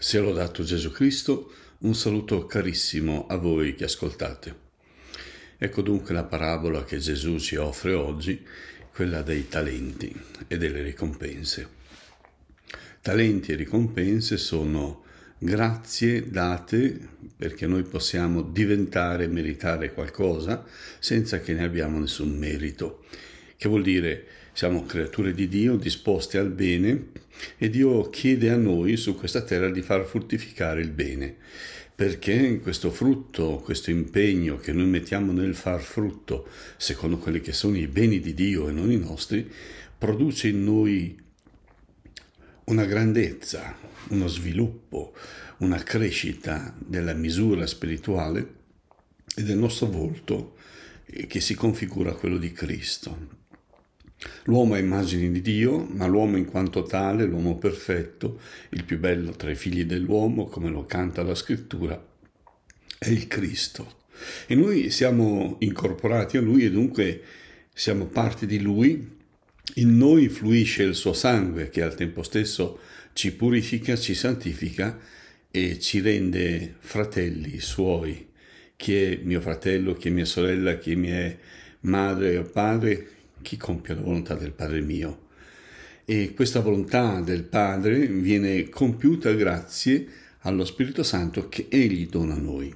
Sia lodato Gesù Cristo, un saluto carissimo a voi che ascoltate. Ecco dunque la parabola che Gesù ci offre oggi, quella dei talenti e delle ricompense. Talenti e ricompense sono grazie date perché noi possiamo diventare, meritare qualcosa senza che ne abbiamo nessun merito che vuol dire siamo creature di Dio disposte al bene e Dio chiede a noi su questa terra di far fruttificare il bene, perché questo frutto, questo impegno che noi mettiamo nel far frutto, secondo quelli che sono i beni di Dio e non i nostri, produce in noi una grandezza, uno sviluppo, una crescita della misura spirituale e del nostro volto eh, che si configura quello di Cristo. L'uomo è immagine di Dio, ma l'uomo in quanto tale, l'uomo perfetto, il più bello tra i figli dell'uomo, come lo canta la scrittura, è il Cristo. E noi siamo incorporati a Lui e dunque siamo parte di Lui, in noi fluisce il suo sangue che al tempo stesso ci purifica, ci santifica e ci rende fratelli suoi. Chi è mio fratello, chi è mia sorella, chi è mia madre o padre, chi compie la volontà del Padre mio. E questa volontà del Padre viene compiuta grazie allo Spirito Santo che Egli dona a noi.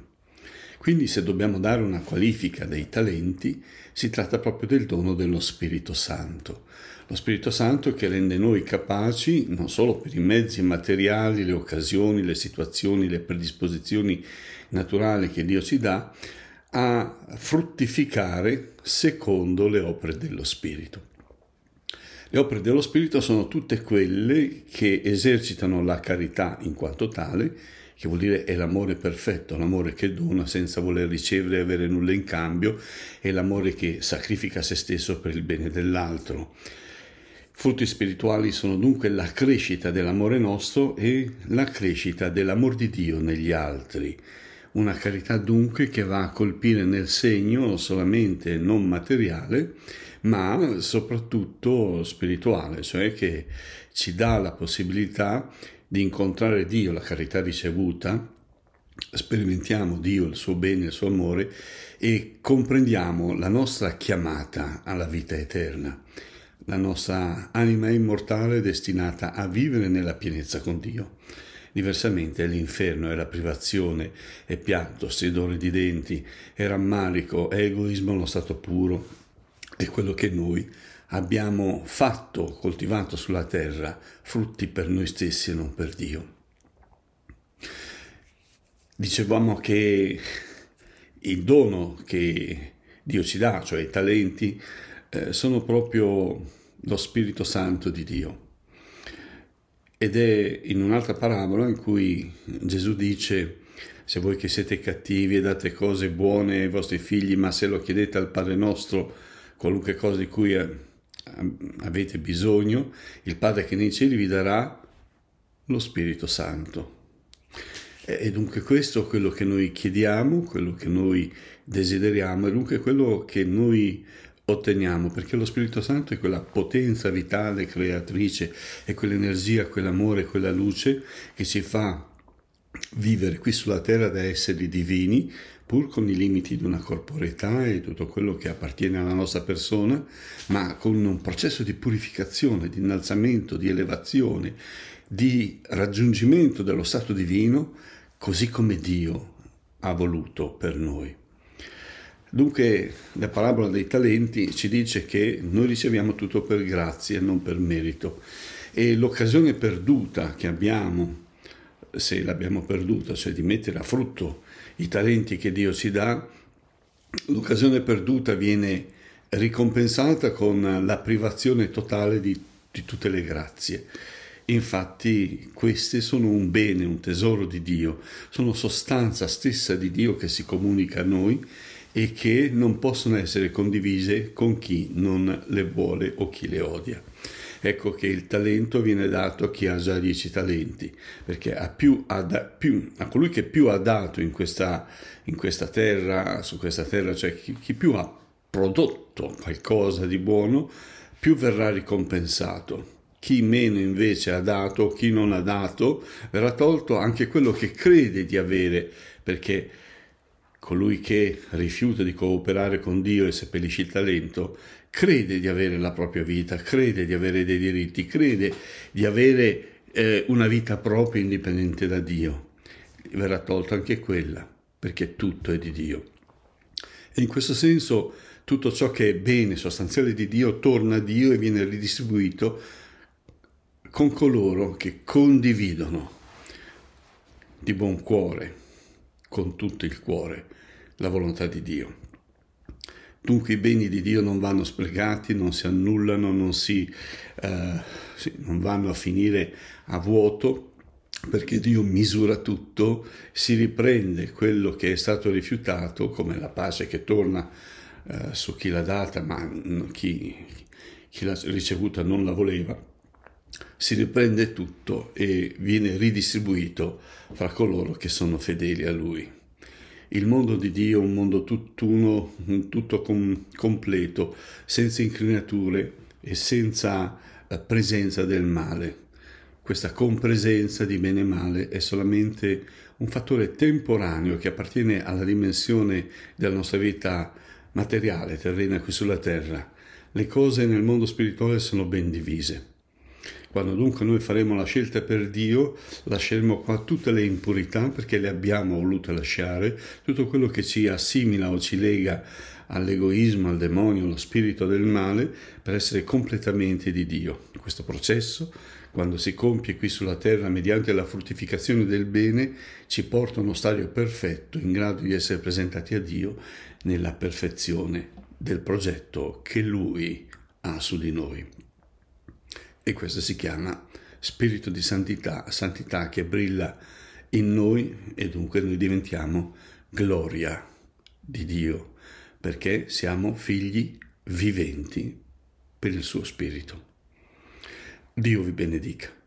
Quindi se dobbiamo dare una qualifica dei talenti, si tratta proprio del dono dello Spirito Santo. Lo Spirito Santo che rende noi capaci non solo per i mezzi materiali, le occasioni, le situazioni, le predisposizioni naturali che Dio ci dà, a fruttificare secondo le opere dello Spirito. Le opere dello Spirito sono tutte quelle che esercitano la carità in quanto tale, che vuol dire è l'amore perfetto, l'amore che dona senza voler ricevere e avere nulla in cambio, è l'amore che sacrifica se stesso per il bene dell'altro. Frutti spirituali sono dunque la crescita dell'amore nostro e la crescita dell'amor di Dio negli altri. Una carità dunque che va a colpire nel segno solamente non materiale, ma soprattutto spirituale, cioè che ci dà la possibilità di incontrare Dio, la carità ricevuta, sperimentiamo Dio, il suo bene, il suo amore e comprendiamo la nostra chiamata alla vita eterna. La nostra anima immortale destinata a vivere nella pienezza con Dio. Diversamente l'inferno era privazione e pianto, stridore di denti, e rammarico, è egoismo lo stato puro. E quello che noi abbiamo fatto, coltivato sulla terra, frutti per noi stessi e non per Dio. Dicevamo che il dono che Dio ci dà, cioè i talenti, eh, sono proprio lo Spirito Santo di Dio. Ed è in un'altra parabola in cui Gesù dice, se voi che siete cattivi e date cose buone ai vostri figli, ma se lo chiedete al Padre nostro, qualunque cosa di cui eh, avete bisogno, il Padre che nei cieli vi darà lo Spirito Santo. E dunque questo è quello che noi chiediamo, quello che noi desideriamo, e dunque quello che noi otteniamo, perché lo Spirito Santo è quella potenza vitale, creatrice, è quell'energia, quell'amore, quella luce che ci fa vivere qui sulla terra da esseri divini, pur con i limiti di una corporeità e tutto quello che appartiene alla nostra persona, ma con un processo di purificazione, di innalzamento, di elevazione, di raggiungimento dello stato divino, così come Dio ha voluto per noi. Dunque la parabola dei talenti ci dice che noi riceviamo tutto per grazia e non per merito e l'occasione perduta che abbiamo, se l'abbiamo perduta, cioè di mettere a frutto i talenti che Dio ci dà, l'occasione perduta viene ricompensata con la privazione totale di, di tutte le grazie. Infatti queste sono un bene, un tesoro di Dio, sono sostanza stessa di Dio che si comunica a noi e che non possono essere condivise con chi non le vuole o chi le odia. Ecco che il talento viene dato a chi ha già dieci talenti, perché a, più, a, da, più, a colui che più ha dato in questa, in questa terra, su questa terra, cioè chi, chi più ha prodotto qualcosa di buono, più verrà ricompensato chi meno invece ha dato, chi non ha dato, verrà tolto anche quello che crede di avere, perché colui che rifiuta di cooperare con Dio e seppellisce il talento, crede di avere la propria vita, crede di avere dei diritti, crede di avere eh, una vita propria indipendente da Dio. Verrà tolta anche quella, perché tutto è di Dio. E in questo senso tutto ciò che è bene sostanziale di Dio torna a Dio e viene ridistribuito con coloro che condividono di buon cuore con tutto il cuore la volontà di Dio. Dunque i beni di Dio non vanno sprecati, non si annullano, non, si, eh, non vanno a finire a vuoto, perché Dio misura tutto, si riprende quello che è stato rifiutato, come la pace che torna eh, su chi l'ha data, ma chi, chi l'ha ricevuta non la voleva, si riprende tutto e viene ridistribuito fra coloro che sono fedeli a Lui. Il mondo di Dio è un mondo tutt'uno, tutto com- completo, senza inclinature e senza eh, presenza del male. Questa compresenza di bene e male è solamente un fattore temporaneo che appartiene alla dimensione della nostra vita materiale, terrena qui sulla terra. Le cose nel mondo spirituale sono ben divise. Quando dunque noi faremo la scelta per Dio, lasceremo qua tutte le impurità perché le abbiamo volute lasciare, tutto quello che ci assimila o ci lega all'egoismo, al demonio, allo spirito del male, per essere completamente di Dio. Questo processo, quando si compie qui sulla terra mediante la fruttificazione del bene, ci porta a uno stadio perfetto, in grado di essere presentati a Dio nella perfezione del progetto che Lui ha su di noi. E questo si chiama spirito di santità, santità che brilla in noi e dunque noi diventiamo gloria di Dio, perché siamo figli viventi per il suo spirito. Dio vi benedica.